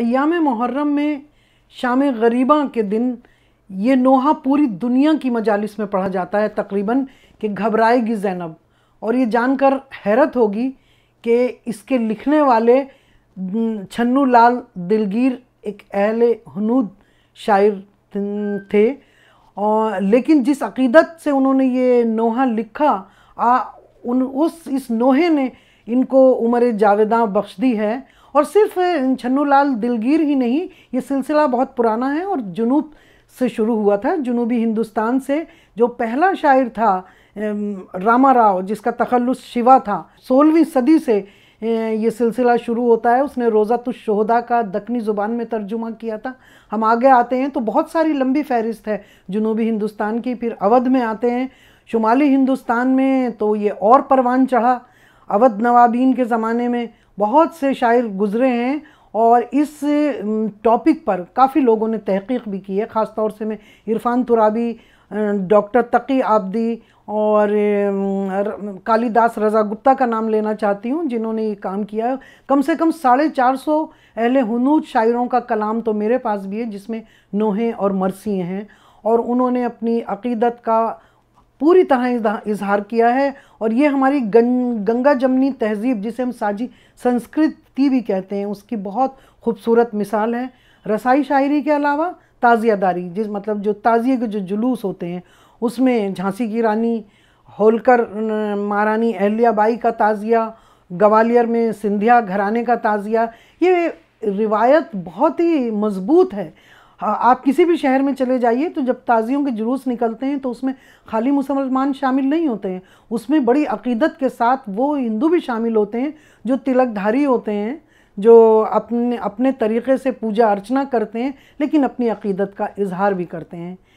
अयाम मुहर्रम में शाम गरीबा के दिन ये नोहा पूरी दुनिया की मजालिस में पढ़ा जाता है तकरीबन कि घबराएगी जैनब और ये जानकर हैरत होगी कि इसके लिखने वाले छन्नू लाल दिलगीर एक अहल हनूद शायर थे और लेकिन जिस अकीदत से उन्होंने ये नोहा लिखा आ उन उस इस नोहे ने इनको उम्र जावेदा बख्श दी है और सिर्फ लाल दिलगीर ही नहीं ये सिलसिला बहुत पुराना है और जुनूब से शुरू हुआ था जुनूबी हिंदुस्तान से जो पहला शायर था रामा राव जिसका तखलुस शिवा था सोलहवीं सदी से ये सिलसिला शुरू होता है उसने रोज़ा तो शहदा का दखनी ज़ुबान में तर्जुमा किया था हम आगे आते हैं तो बहुत सारी लंबी फहरिस्त है जुनूबी हिंदुस्तान की फिर अवध में आते हैं शुमाली हिंदुस्तान में तो ये और परवान चढ़ा अवध नवाबीन के ज़माने में बहुत से शायर गुज़रे हैं और इस टॉपिक पर काफ़ी लोगों ने तहकीक भी की है ख़ास तौर से मैं इरफान तुराबी डॉक्टर तकी आबदी और कालीदास रज़ा गुप्ता का नाम लेना चाहती हूँ जिन्होंने ये काम किया है कम से कम साढ़े चार सौ अहल हनूज शायरों का कलाम तो मेरे पास भी है जिसमें नोहें और मरसी हैं और उन्होंने अपनी अकीदत का पूरी तरह इजहार किया है और ये हमारी गं, गंगा जमनी तहजीब जिसे हम साझी संस्कृति भी कहते हैं उसकी बहुत खूबसूरत मिसाल है रसाई शायरी के अलावा ताज़ियादारी जिस मतलब जो ताज़िए के जो जुलूस होते हैं उसमें झांसी की रानी होलकर महारानी अहल्याबाई का ताज़िया ग्वालियर में सिंधिया घराने का ताज़िया ये रिवायत बहुत ही मज़बूत है हाँ, आप किसी भी शहर में चले जाइए तो जब ताज़ियों के जुलूस निकलते हैं तो उसमें खाली मुसलमान शामिल नहीं होते हैं उसमें बड़ी अकीदत के साथ वो हिंदू भी शामिल होते हैं जो तिलकधारी होते हैं जो अपने अपने तरीक़े से पूजा अर्चना करते हैं लेकिन अपनी अकीदत का इजहार भी करते हैं